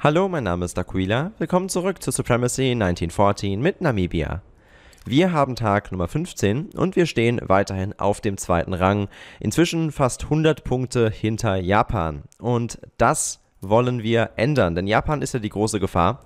Hallo, mein Name ist Aquila. Willkommen zurück zu Supremacy 1914 mit Namibia. Wir haben Tag Nummer 15 und wir stehen weiterhin auf dem zweiten Rang, inzwischen fast 100 Punkte hinter Japan. Und das wollen wir ändern, denn Japan ist ja die große Gefahr.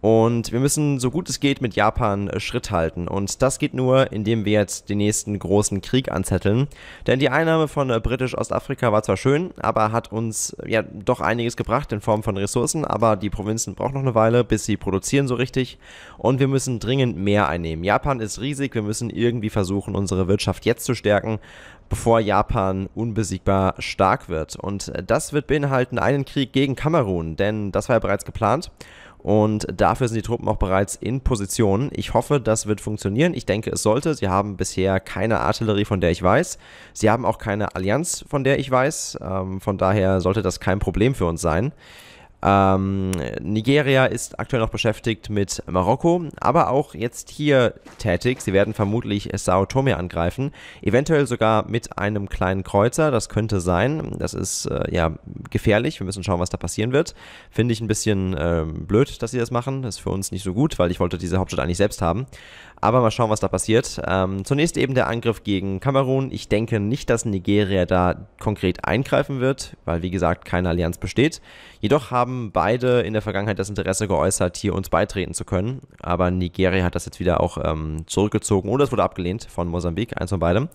Und wir müssen so gut es geht mit Japan äh, Schritt halten. Und das geht nur, indem wir jetzt den nächsten großen Krieg anzetteln. Denn die Einnahme von äh, Britisch-Ostafrika war zwar schön, aber hat uns äh, ja doch einiges gebracht in Form von Ressourcen. Aber die Provinzen brauchen noch eine Weile, bis sie produzieren so richtig. Und wir müssen dringend mehr einnehmen. Japan ist riesig. Wir müssen irgendwie versuchen, unsere Wirtschaft jetzt zu stärken, bevor Japan unbesiegbar stark wird. Und das wird beinhalten einen Krieg gegen Kamerun. Denn das war ja bereits geplant. Und dafür sind die Truppen auch bereits in Position. Ich hoffe, das wird funktionieren. Ich denke, es sollte. Sie haben bisher keine Artillerie, von der ich weiß. Sie haben auch keine Allianz, von der ich weiß. Ähm, von daher sollte das kein Problem für uns sein. Ähm, Nigeria ist aktuell noch beschäftigt mit Marokko, aber auch jetzt hier tätig. Sie werden vermutlich Sao Tome angreifen, eventuell sogar mit einem kleinen Kreuzer. Das könnte sein. Das ist äh, ja gefährlich. Wir müssen schauen, was da passieren wird. Finde ich ein bisschen äh, blöd, dass sie das machen. Das ist für uns nicht so gut, weil ich wollte diese Hauptstadt eigentlich selbst haben. Aber mal schauen, was da passiert. Ähm, zunächst eben der Angriff gegen Kamerun. Ich denke nicht, dass Nigeria da konkret eingreifen wird, weil wie gesagt keine Allianz besteht. Jedoch haben haben beide in der Vergangenheit das Interesse geäußert, hier uns beitreten zu können. Aber Nigeria hat das jetzt wieder auch ähm, zurückgezogen oder es wurde abgelehnt von Mosambik, eins von beidem.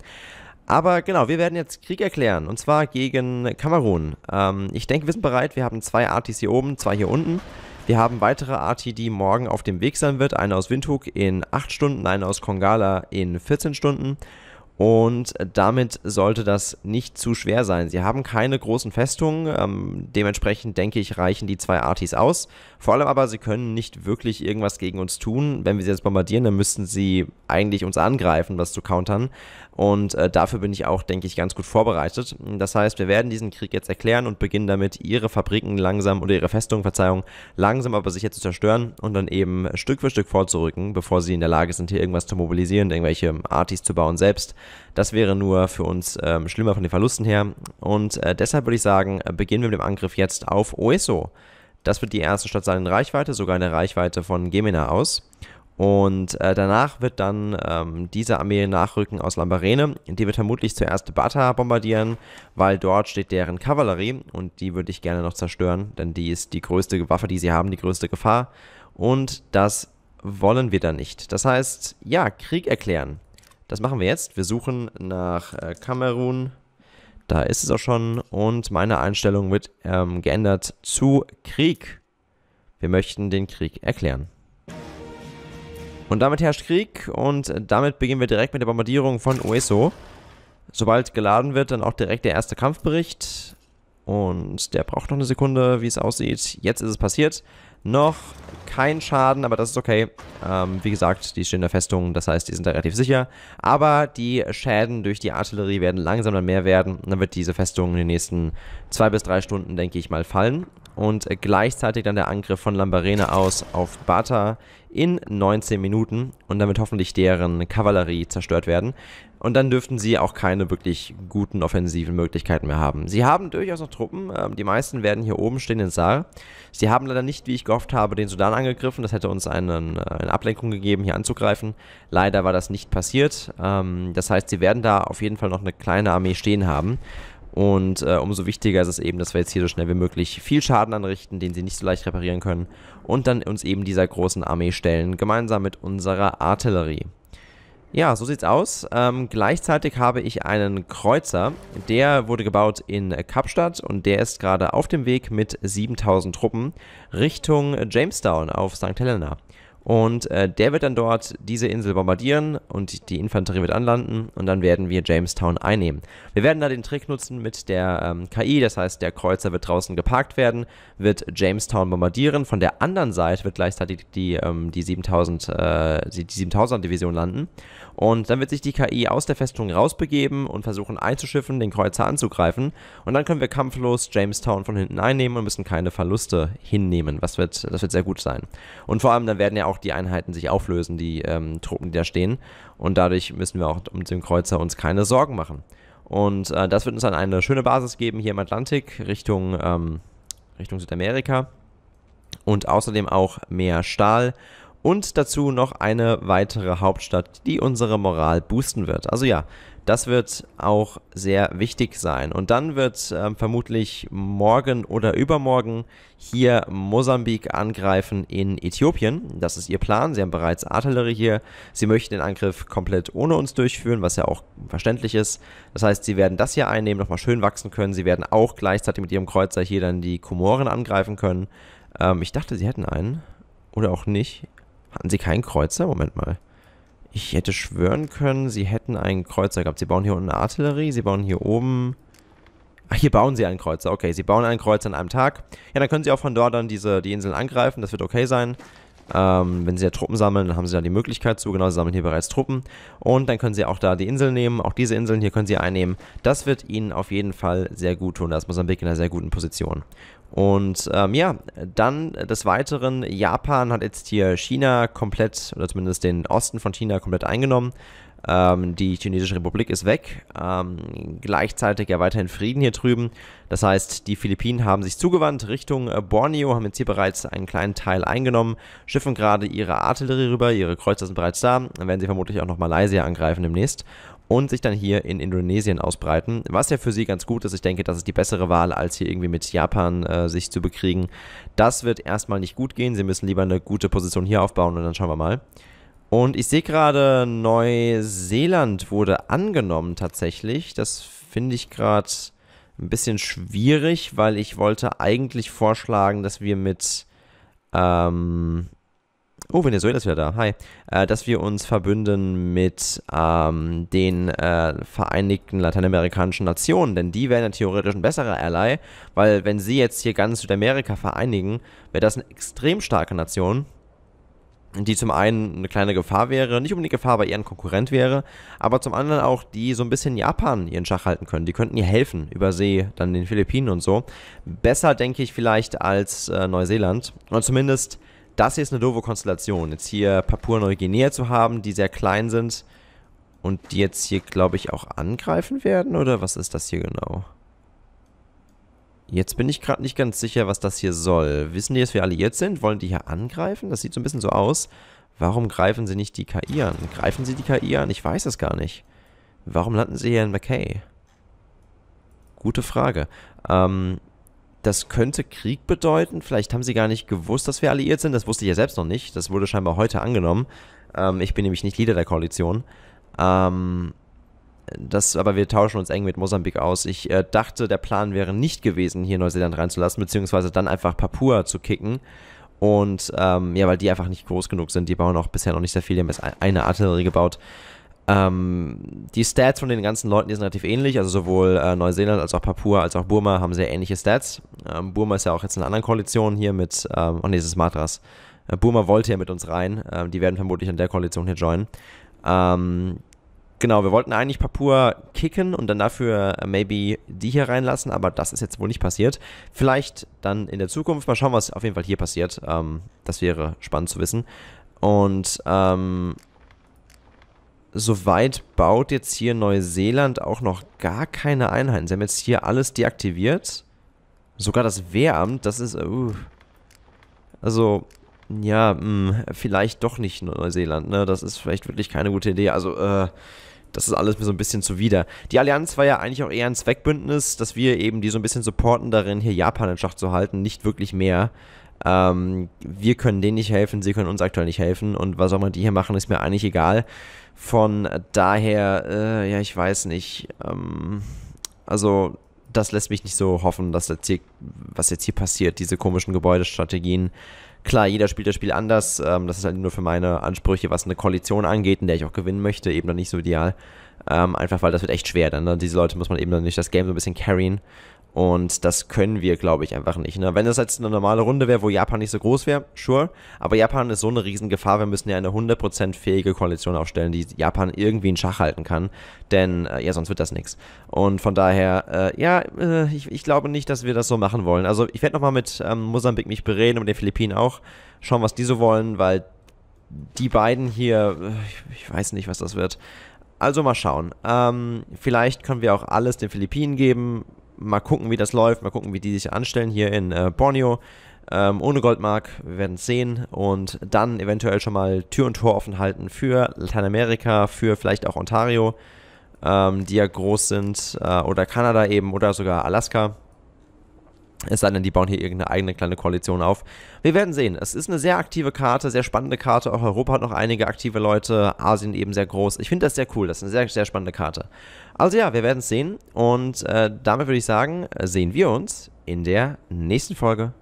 Aber genau, wir werden jetzt Krieg erklären und zwar gegen Kamerun. Ähm, ich denke, wir sind bereit. Wir haben zwei Artis hier oben, zwei hier unten. Wir haben weitere Arti, die morgen auf dem Weg sein wird. Eine aus Windhoek in 8 Stunden, eine aus Kongala in 14 Stunden. Und damit sollte das nicht zu schwer sein. Sie haben keine großen Festungen, ähm, dementsprechend denke ich, reichen die zwei Artis aus. Vor allem aber, sie können nicht wirklich irgendwas gegen uns tun. Wenn wir sie jetzt bombardieren, dann müssten sie eigentlich uns angreifen, was zu countern. Und äh, dafür bin ich auch, denke ich, ganz gut vorbereitet. Das heißt, wir werden diesen Krieg jetzt erklären und beginnen damit, ihre Fabriken langsam oder ihre Festungen, Verzeihung, langsam aber sicher zu zerstören und dann eben Stück für Stück vorzurücken, bevor sie in der Lage sind, hier irgendwas zu mobilisieren, irgendwelche Artis zu bauen selbst das wäre nur für uns ähm, schlimmer von den Verlusten her. Und äh, deshalb würde ich sagen, äh, beginnen wir mit dem Angriff jetzt auf Oeso. Das wird die erste Stadt sein in Reichweite, sogar in der Reichweite von Gemina aus. Und äh, danach wird dann ähm, diese Armee nachrücken aus Lambarene. Die wird vermutlich zuerst Bata bombardieren, weil dort steht deren Kavallerie und die würde ich gerne noch zerstören, denn die ist die größte Waffe, die sie haben, die größte Gefahr. Und das wollen wir dann nicht. Das heißt, ja, Krieg erklären. Das machen wir jetzt. Wir suchen nach äh, Kamerun. Da ist es auch schon. Und meine Einstellung wird ähm, geändert zu Krieg. Wir möchten den Krieg erklären. Und damit herrscht Krieg und damit beginnen wir direkt mit der Bombardierung von Ueso. Sobald geladen wird, dann auch direkt der erste Kampfbericht. Und der braucht noch eine Sekunde, wie es aussieht. Jetzt ist es passiert. Noch kein Schaden, aber das ist okay. Ähm, wie gesagt, die stehen in der Festung, das heißt, die sind da relativ sicher. Aber die Schäden durch die Artillerie werden langsam dann mehr werden. Und dann wird diese Festung in den nächsten zwei bis drei Stunden, denke ich mal, fallen und gleichzeitig dann der Angriff von Lambarene aus auf Bata in 19 Minuten und damit hoffentlich deren Kavallerie zerstört werden. Und dann dürften sie auch keine wirklich guten offensiven Möglichkeiten mehr haben. Sie haben durchaus noch Truppen, ähm, die meisten werden hier oben stehen in Saar. Sie haben leider nicht, wie ich gehofft habe, den Sudan angegriffen, das hätte uns einen, äh, eine Ablenkung gegeben, hier anzugreifen. Leider war das nicht passiert, ähm, das heißt, sie werden da auf jeden Fall noch eine kleine Armee stehen haben. Und äh, umso wichtiger ist es eben, dass wir jetzt hier so schnell wie möglich viel Schaden anrichten, den sie nicht so leicht reparieren können. Und dann uns eben dieser großen Armee stellen, gemeinsam mit unserer Artillerie. Ja, so sieht's aus. Ähm, gleichzeitig habe ich einen Kreuzer. Der wurde gebaut in Kapstadt und der ist gerade auf dem Weg mit 7000 Truppen Richtung Jamestown auf St. Helena. Und äh, der wird dann dort diese Insel bombardieren und die Infanterie wird anlanden und dann werden wir Jamestown einnehmen. Wir werden da den Trick nutzen mit der ähm, KI, das heißt der Kreuzer wird draußen geparkt werden, wird Jamestown bombardieren. Von der anderen Seite wird gleichzeitig die, ähm, die, 7000, äh, die, 7000er Division landen. Und dann wird sich die KI aus der Festung rausbegeben und versuchen einzuschiffen, den Kreuzer anzugreifen. Und dann können wir kampflos Jamestown von hinten einnehmen und müssen keine Verluste hinnehmen. Was wird, das wird sehr gut sein. Und vor allem, dann werden ja auch auch die Einheiten sich auflösen, die ähm, Truppen, die da stehen. Und dadurch müssen wir auch um den Kreuzer uns keine Sorgen machen. Und äh, das wird uns dann eine schöne Basis geben hier im Atlantik Richtung, ähm, Richtung Südamerika. Und außerdem auch mehr Stahl und dazu noch eine weitere Hauptstadt, die unsere Moral boosten wird. Also ja, das wird auch sehr wichtig sein. Und dann wird ähm, vermutlich morgen oder übermorgen hier Mosambik angreifen in Äthiopien. Das ist ihr Plan. Sie haben bereits Artillerie hier. Sie möchten den Angriff komplett ohne uns durchführen, was ja auch verständlich ist. Das heißt, sie werden das hier einnehmen, nochmal schön wachsen können. Sie werden auch gleichzeitig mit ihrem Kreuzer hier dann die Komoren angreifen können. Ähm, ich dachte, sie hätten einen. Oder auch nicht. Hatten sie keinen Kreuzer? Moment mal. Ich hätte schwören können, sie hätten einen Kreuzer gehabt. Sie bauen hier unten eine Artillerie, sie bauen hier oben... Ach, hier bauen sie einen Kreuzer. Okay, sie bauen einen Kreuzer an einem Tag. Ja, dann können sie auch von dort dann diese, die Inseln angreifen. Das wird okay sein. Ähm, wenn sie ja Truppen sammeln, dann haben sie da die Möglichkeit zu. Genau, sie sammeln hier bereits Truppen. Und dann können sie auch da die Insel nehmen. Auch diese Inseln hier können sie einnehmen. Das wird ihnen auf jeden Fall sehr gut tun. Da ist Mosambik in einer sehr guten Position. Und ähm, ja, dann des Weiteren, Japan hat jetzt hier China komplett, oder zumindest den Osten von China komplett eingenommen. Ähm, die Chinesische Republik ist weg. Ähm, gleichzeitig ja weiterhin Frieden hier drüben. Das heißt, die Philippinen haben sich zugewandt Richtung äh, Borneo, haben jetzt hier bereits einen kleinen Teil eingenommen, schiffen gerade ihre Artillerie rüber, ihre Kreuzer sind bereits da. Dann werden sie vermutlich auch noch Malaysia angreifen demnächst und sich dann hier in Indonesien ausbreiten, was ja für sie ganz gut ist. Ich denke, das ist die bessere Wahl, als hier irgendwie mit Japan äh, sich zu bekriegen. Das wird erstmal nicht gut gehen. Sie müssen lieber eine gute Position hier aufbauen und dann schauen wir mal. Und ich sehe gerade, Neuseeland wurde angenommen tatsächlich. Das finde ich gerade ein bisschen schwierig, weil ich wollte eigentlich vorschlagen, dass wir mit ähm, oh, Venezuela ist wieder da, hi, äh, dass wir uns verbünden mit ähm, den äh, Vereinigten Lateinamerikanischen Nationen, denn die wären ja theoretisch ein besserer Ally, weil wenn sie jetzt hier ganz Südamerika vereinigen, wäre das eine extrem starke Nation, die zum einen eine kleine Gefahr wäre, nicht unbedingt Gefahr, aber eher ein Konkurrent wäre, aber zum anderen auch, die so ein bisschen Japan ihren Schach halten können. Die könnten ihr helfen, über See, dann den Philippinen und so. Besser, denke ich, vielleicht als äh, Neuseeland. Und zumindest das hier ist eine doofe Konstellation. Jetzt hier Papua-Neuguinea zu haben, die sehr klein sind und die jetzt hier, glaube ich, auch angreifen werden? Oder was ist das hier genau? Jetzt bin ich gerade nicht ganz sicher, was das hier soll. Wissen die, dass wir alliiert sind? Wollen die hier angreifen? Das sieht so ein bisschen so aus. Warum greifen sie nicht die KI an? Greifen sie die KI an? Ich weiß es gar nicht. Warum landen sie hier in McKay? Gute Frage. Ähm, das könnte Krieg bedeuten. Vielleicht haben sie gar nicht gewusst, dass wir alliiert sind. Das wusste ich ja selbst noch nicht. Das wurde scheinbar heute angenommen. Ähm, ich bin nämlich nicht Leader der Koalition. Ähm, das, aber wir tauschen uns eng mit Mosambik aus. Ich äh, dachte, der Plan wäre nicht gewesen, hier Neuseeland reinzulassen, beziehungsweise dann einfach Papua zu kicken. Und ähm, ja, weil die einfach nicht groß genug sind, die bauen auch bisher noch nicht sehr viel. Die haben jetzt eine Artillerie gebaut. Ähm, die Stats von den ganzen Leuten, die sind relativ ähnlich. Also sowohl äh, Neuseeland als auch Papua als auch Burma haben sehr ähnliche Stats. Ähm, Burma ist ja auch jetzt in einer anderen Koalition hier mit, ähm, oh ne, es ist Madras. Äh, Burma wollte ja mit uns rein. Ähm, die werden vermutlich an der Koalition hier joinen. Ähm, genau, wir wollten eigentlich Papua kicken und dann dafür äh, maybe die hier reinlassen, aber das ist jetzt wohl nicht passiert. Vielleicht dann in der Zukunft. Mal schauen, was auf jeden Fall hier passiert. Ähm, das wäre spannend zu wissen. Und, ähm, soweit baut jetzt hier Neuseeland auch noch gar keine Einheiten. Sie haben jetzt hier alles deaktiviert. Sogar das Wehramt, das ist... Uh. Also, ja, mh, hm, vielleicht doch nicht Neuseeland, ne? Das ist vielleicht wirklich keine gute Idee. Also, äh, das ist alles mir so ein bisschen zuwider. Die Allianz war ja eigentlich auch eher ein Zweckbündnis, dass wir eben die so ein bisschen supporten darin, hier Japan in Schach zu halten, nicht wirklich mehr. Ähm, wir können denen nicht helfen, sie können uns aktuell nicht helfen und was auch immer die hier machen, ist mir eigentlich egal. Von daher, äh, ja, ich weiß nicht. Ähm, also, das lässt mich nicht so hoffen, dass jetzt hier, was jetzt hier passiert, diese komischen Gebäudestrategien. Klar, jeder spielt das Spiel anders. Ähm, das ist halt nur für meine Ansprüche, was eine Koalition angeht, in der ich auch gewinnen möchte, eben dann nicht so ideal. Ähm, einfach weil das wird echt schwer. Dann, ne? diese Leute muss man eben dann nicht das Game so ein bisschen carryen. Und das können wir, glaube ich, einfach nicht. Ne? Wenn das jetzt eine normale Runde wäre, wo Japan nicht so groß wäre, sure. Aber Japan ist so eine Riesengefahr. Wir müssen ja eine 100% fähige Koalition aufstellen, die Japan irgendwie in Schach halten kann. Denn äh, ja, sonst wird das nichts. Und von daher, äh, ja, äh, ich, ich, glaube nicht, dass wir das so machen wollen. Also ich werde nochmal mit ähm, Mosambik mich bereden und den Philippinen auch. Schauen, was die so wollen, weil die beiden hier, ich, äh, ich weiß nicht, was das wird. Also mal schauen. Ähm, vielleicht können wir auch alles den Philippinen geben mal gucken, wie das läuft, mal gucken, wie die sich anstellen hier in äh, Borneo. Ähm, ohne Goldmark, wir werden es sehen und dann eventuell schon mal Tür und Tor offen halten für Lateinamerika, für vielleicht auch Ontario, ähm, die ja groß sind, äh, oder Kanada eben oder sogar Alaska. Es sei denn, die bauen hier irgendeine eigene kleine Koalition auf. Wir werden sehen. Es ist eine sehr aktive Karte, sehr spannende Karte. Auch Europa hat noch einige aktive Leute. Asien eben sehr groß. Ich finde das sehr cool. Das ist eine sehr, sehr spannende Karte. Also ja, wir werden es sehen. Und äh, damit würde ich sagen, sehen wir uns in der nächsten Folge.